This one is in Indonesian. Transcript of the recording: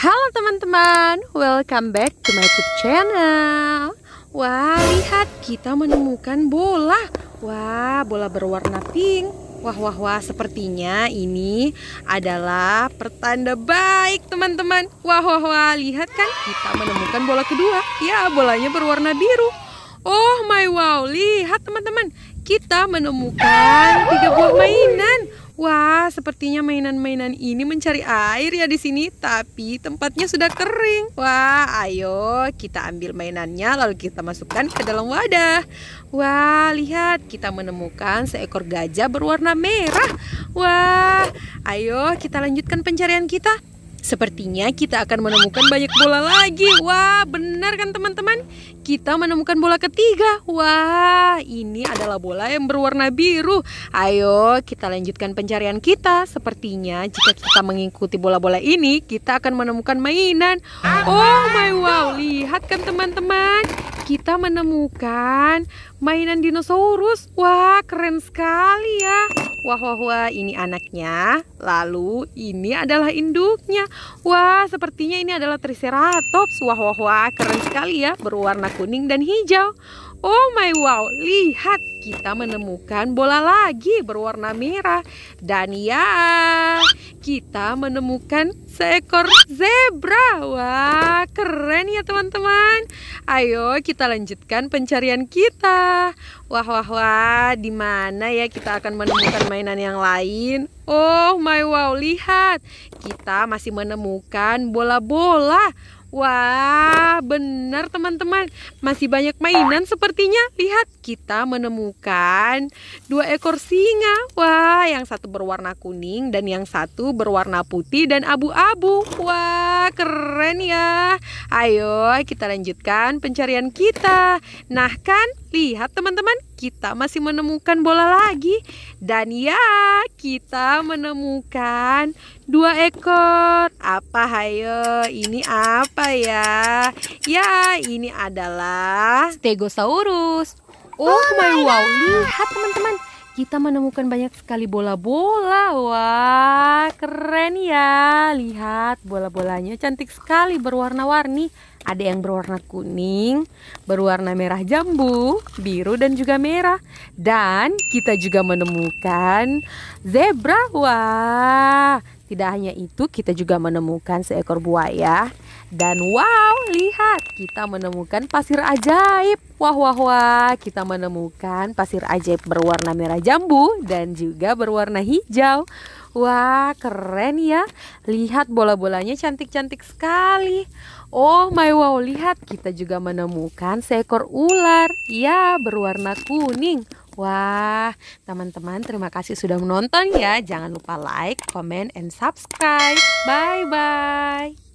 Halo teman-teman, welcome back to my YouTube channel Wah, lihat kita menemukan bola Wah, bola berwarna pink Wah, wah, wah, sepertinya ini adalah pertanda baik teman-teman Wah, wah, wah, lihat kan kita menemukan bola kedua Ya, bolanya berwarna biru Oh my wow, lihat teman-teman Kita menemukan tiga buah mainan Wah, sepertinya mainan-mainan ini mencari air ya di sini, tapi tempatnya sudah kering. Wah, ayo kita ambil mainannya lalu kita masukkan ke dalam wadah. Wah, lihat kita menemukan seekor gajah berwarna merah. Wah, ayo kita lanjutkan pencarian kita. Sepertinya kita akan menemukan banyak bola lagi. Wah, benar kan teman-teman? Kita menemukan bola ketiga. Wah, ini adalah bola yang berwarna biru. Ayo, kita lanjutkan pencarian kita. Sepertinya jika kita mengikuti bola-bola ini, kita akan menemukan mainan. Oh my wow, lihat kan teman-teman? Kita menemukan Mainan dinosaurus, wah keren sekali ya. Wah, wah, wah, ini anaknya. Lalu ini adalah induknya. Wah, sepertinya ini adalah Triceratops. Wah, wah, wah, keren sekali ya. Berwarna kuning dan hijau. Oh my wow, lihat kita menemukan bola lagi berwarna merah. Dan ya, kita menemukan seekor zebra. Wah, keren ya teman-teman. Ayo kita lanjutkan pencarian kita. Dadah. Wah wah wah, di mana ya kita akan menemukan mainan yang lain? Oh my wow, lihat. Kita masih menemukan bola-bola. Wah, benar teman-teman. Masih banyak mainan sepertinya. Lihat, kita menemukan dua ekor singa. Wah, yang satu berwarna kuning dan yang satu berwarna putih dan abu-abu. Wah, keren ya. Ayo, kita lanjutkan pencarian kita. Nah kan, lihat teman-teman kita masih menemukan bola lagi. Dan ya, kita menemukan dua ekor. Apa hayo? Ini apa ya? Ya, ini adalah Stegosaurus. Oh, oh my wow, lihat teman-teman kita menemukan banyak sekali bola-bola. Wah, keren ya. Lihat bola-bolanya cantik sekali berwarna-warni. Ada yang berwarna kuning, berwarna merah jambu, biru dan juga merah. Dan kita juga menemukan zebra. Wah, tidak hanya itu, kita juga menemukan seekor buaya dan wow, lihat kita menemukan pasir ajaib. Wah wah wah, kita menemukan pasir ajaib berwarna merah jambu dan juga berwarna hijau. Wah, keren ya. Lihat bola-bolanya cantik-cantik sekali. Oh my wow, lihat kita juga menemukan seekor ular. Ya, berwarna kuning. Wah, teman-teman terima kasih sudah menonton ya. Jangan lupa like, comment, and subscribe. Bye-bye.